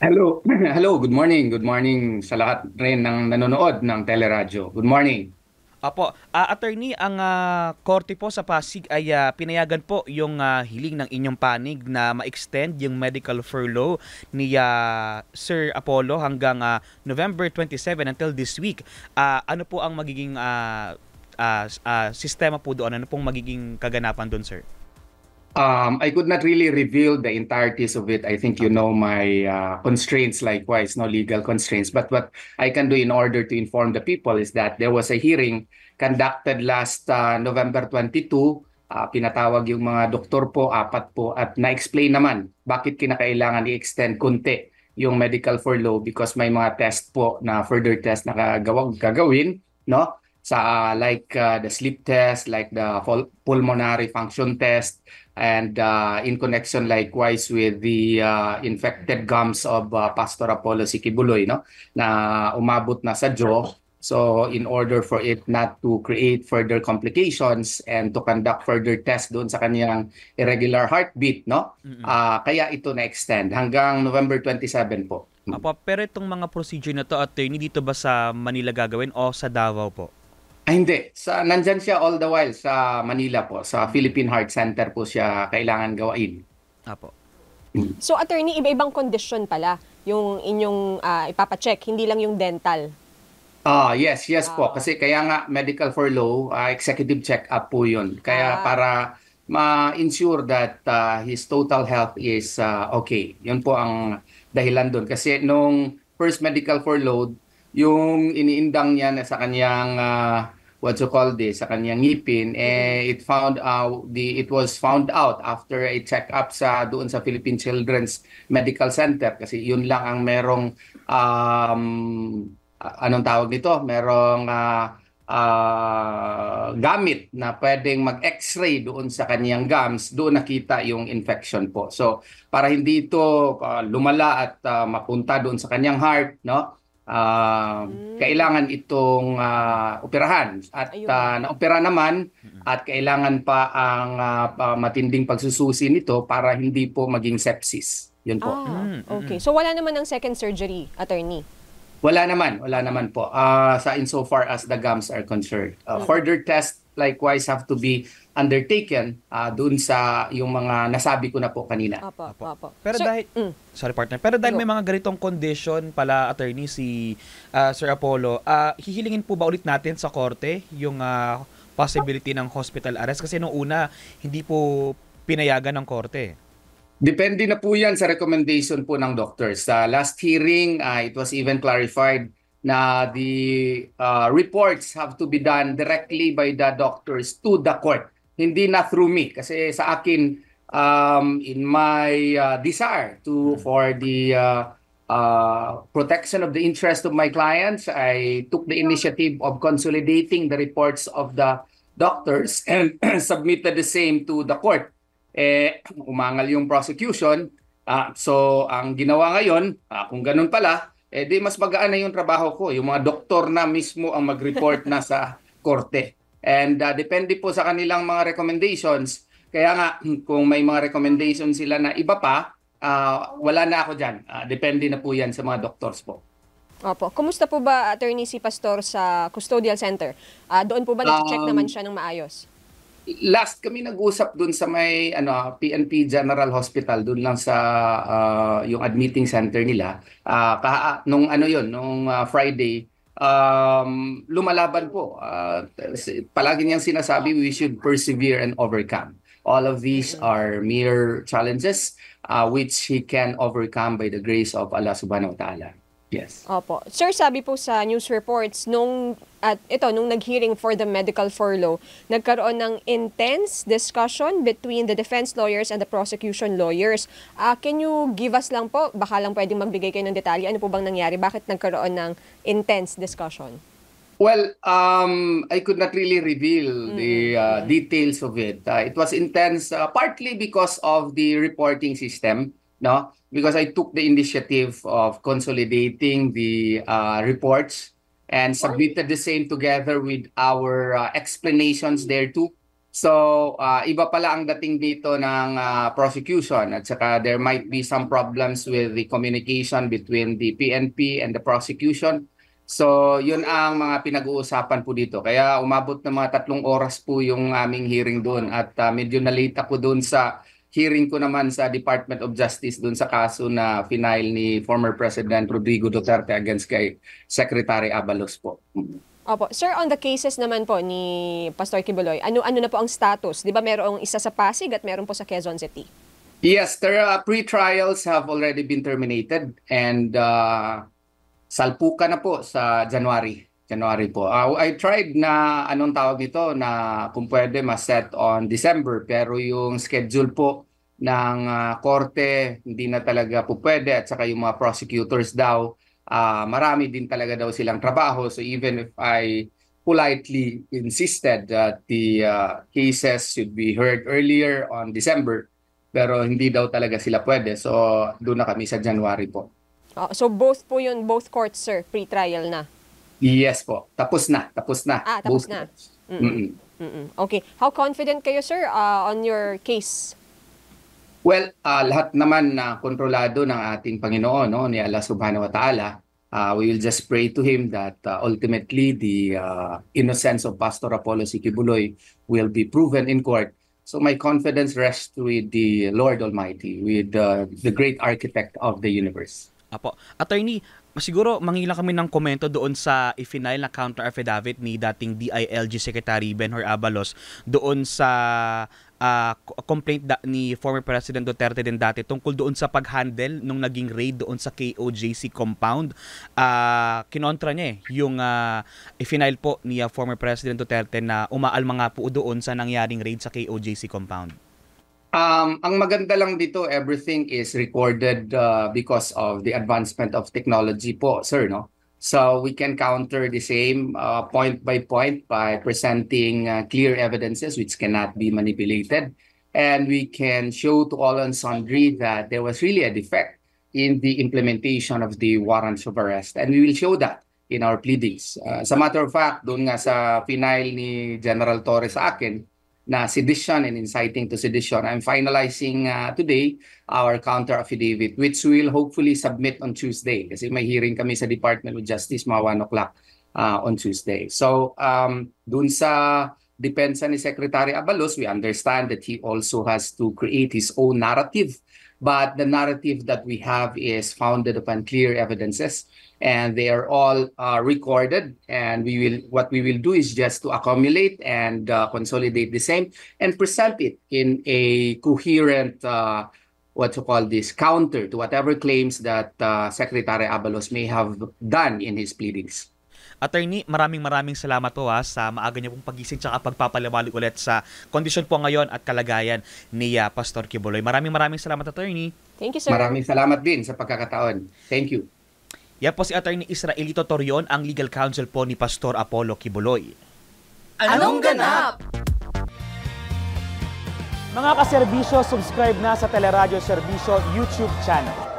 Hello. Hello, good morning. Good morning sa lahat rin ng nanonood ng Teleradyo. Good morning. Apo, uh, attorney, ang uh, korte po sa Pasig ay uh, pinayagan po yung uh, hiling ng inyong panig na ma-extend yung medical furlough ni uh, Sir Apollo hanggang uh, November 27 until this week. Uh, ano po ang magiging uh, uh, uh, sistema po doon? Ano pong magiging kaganapan doon, sir? Um, I could not really reveal the entireties of it. I think you know my uh, constraints, likewise, no legal constraints. But what I can do in order to inform the people is that there was a hearing conducted last uh, November 22. Uh, pinatawag yung mga doktor po, apat po, at na-explain naman bakit kinakailangan i-extend kunti yung medical furlough because may mga test po na further test na gagawag, gagawin, no? sa uh, like uh, the sleep test, like the pulmonary function test, and uh, in connection likewise with the uh, infected gums of uh, Pastor Apollo Sikibuloy no na umabot na sa jaw so in order for it not to create further complications and to conduct further test doon sa kanyang irregular heartbeat no mm-hmm. uh, kaya ito na extend hanggang November 27 po Apo, pero itong mga procedure na to attorney dito ba sa Manila gagawin o sa Davao po Ah, hindi. Sa, nandyan siya all the while sa Manila po. Sa Philippine Heart Center po siya kailangan gawain. Apo. Hmm. So, attorney, iba-ibang condition pala yung inyong uh, ipapacheck, hindi lang yung dental. Ah, uh, yes, yes uh, po. Ah. Kasi kaya nga medical furlough, ah, uh, executive check-up po yun. Kaya uh, para ma-ensure that uh, his total health is uh, okay. Yun po ang dahilan doon. Kasi nung first medical for furlough, yung iniindang niya na sa kanyang uh, what you call this, sa kanyang ngipin, eh, it found out, the, it was found out after a check-up sa, doon sa Philippine Children's Medical Center kasi yun lang ang merong, um, anong tawag nito, merong uh, uh, gamit na pwedeng mag-x-ray doon sa kanyang gums, doon nakita yung infection po. So, para hindi ito uh, lumala at uh, mapunta doon sa kanyang heart, no? uh, mm. kailangan itong uh, operahan at uh, naopera naman at kailangan pa ang uh, matinding pagsususi nito para hindi po maging sepsis. Yun po. Ah, okay. So wala naman ng second surgery, attorney. Wala naman, wala naman po. Uh, sa insofar as the gums are concerned. Uh, further test likewise have to be undertaken uh, ah, doon sa yung mga nasabi ko na po kanina. Apo, apo. Pero sir, dahil mm. sorry partner, pero dahil Go. may mga ganitong condition pala attorney si uh, Sir Apollo, uh, hihilingin po ba ulit natin sa korte yung uh, possibility ng hospital arrest kasi noong una hindi po pinayagan ng korte. Depende na po yan sa recommendation po ng doctors. Sa uh, last hearing, uh, it was even clarified na the uh, reports have to be done directly by the doctors to the court. Hindi na through me kasi sa akin um, in my uh, desire to hmm. for the uh, uh, protection of the interest of my clients, I took the initiative of consolidating the reports of the doctors and submitted the same to the court. Eh, umangal yung prosecution. Uh, so, ang ginawa ngayon, uh, kung ganun pala, eh di mas magaan na yung trabaho ko. Yung mga doktor na mismo ang mag-report na sa korte. And uh, depende po sa kanilang mga recommendations. Kaya nga, kung may mga recommendations sila na iba pa, uh, wala na ako dyan. Uh, depende na po yan sa mga doctors po. Opo. Kumusta po ba, attorney, si Pastor sa custodial center? Uh, doon po ba nag-check um, naman siya ng maayos? last kami nag-usap doon sa may ano PNP General Hospital doon lang sa uh, yung admitting center nila uh, kaha, nung ano yon nung uh, Friday um, lumalaban po uh, palagi niyang sinasabi we should persevere and overcome all of these mm-hmm. are mere challenges uh, which he can overcome by the grace of Allah subhanahu wa ta'ala Yes. Opo. Sir, sabi po sa news reports, nung, at ito, nung nag-hearing for the medical furlough, nagkaroon ng intense discussion between the defense lawyers and the prosecution lawyers. Uh, can you give us lang po, baka lang pwedeng magbigay kayo ng detalye, ano po bang nangyari? Bakit nagkaroon ng intense discussion? Well, um, I could not really reveal mm. the uh, details of it. Uh, it was intense uh, partly because of the reporting system no? Because I took the initiative of consolidating the uh, reports and submitted the same together with our uh, explanations there too. So, uh, iba pala ang dating dito ng uh, prosecution at saka there might be some problems with the communication between the PNP and the prosecution. So, yun ang mga pinag-uusapan po dito. Kaya umabot ng mga tatlong oras po yung aming hearing doon at uh, medyo nalita ako doon sa hearing ko naman sa Department of Justice dun sa kaso na final ni former President Rodrigo Duterte against kay Secretary Abalos po. Opo. Sir, on the cases naman po ni Pastor Kibuloy, ano-ano na po ang status? Di ba merong isa sa Pasig at meron po sa Quezon City? Yes, there uh, pre-trials have already been terminated and uh, salpuka na po sa January. January po. Uh, I tried na anong tawag nito na kung pwede ma-set on December pero yung schedule po ng uh, korte hindi na talaga po pwede at saka yung mga prosecutors daw uh, marami din talaga daw silang trabaho so even if I politely insisted that the uh, cases should be heard earlier on December pero hindi daw talaga sila pwede so doon na kami sa January po. Uh, so both po yun both courts sir pre-trial na. Yes po. Tapos na. Tapos na. Ah, tapos Both na. Mm-mm. Mm-mm. Okay. How confident kayo, sir, uh, on your case? Well, uh, lahat naman na uh, kontrolado ng ating Panginoon, no, ni Allah Subhanahu wa Ta'ala. Uh, we will just pray to him that uh, ultimately the uh, innocence of Pastor Apollo Sikibuloy will be proven in court. So my confidence rests with the Lord Almighty, with uh, the great architect of the universe. Apo, attorney, siguro mangilang kami ng komento doon sa ifinile na counter affidavit ni dating DILG Secretary Benhur Abalos doon sa uh, complaint da- ni former President Duterte din dati tungkol doon sa paghandle nung naging raid doon sa KOJC compound. Uh, kinontra niya eh, yung uh, ah, ifinal po ni uh, former President Duterte na umaalma nga po doon sa nangyaring raid sa KOJC compound. Um, ang maganda lang dito, everything is recorded uh, because of the advancement of technology po, sir, no? So we can counter the same uh, point by point by presenting uh, clear evidences which cannot be manipulated. And we can show to all and sundry that there was really a defect in the implementation of the warrants of arrest. And we will show that in our pleadings. Uh, as a matter of fact, doon nga sa final ni General Torres sa akin, na sedition and inciting to sedition. I'm finalizing uh, today our counter affidavit which we'll hopefully submit on Tuesday kasi may hearing kami sa Department of Justice mga 1 o'clock uh, on Tuesday. So um, dun sa on the Secretary Abalos, we understand that he also has to create his own narrative. But the narrative that we have is founded upon clear evidences, and they are all uh, recorded. And we will what we will do is just to accumulate and uh, consolidate the same and present it in a coherent. Uh, what to call this counter to whatever claims that uh, Secretary Abalos may have done in his pleadings. Attorney, maraming maraming salamat po ha, sa maaga niyo pong pagising tsaka pagpapaliwanag ulit sa kondisyon po ngayon at kalagayan ni uh, Pastor Kibuloy. Maraming maraming salamat, Attorney. Thank you, sir. Maraming salamat din sa pagkakataon. Thank you. Yan po si Attorney Israel Torion, ang legal counsel po ni Pastor Apollo Kibuloy. Anong ganap? Mga kaserbisyo, subscribe na sa Teleradio Serbisyo YouTube channel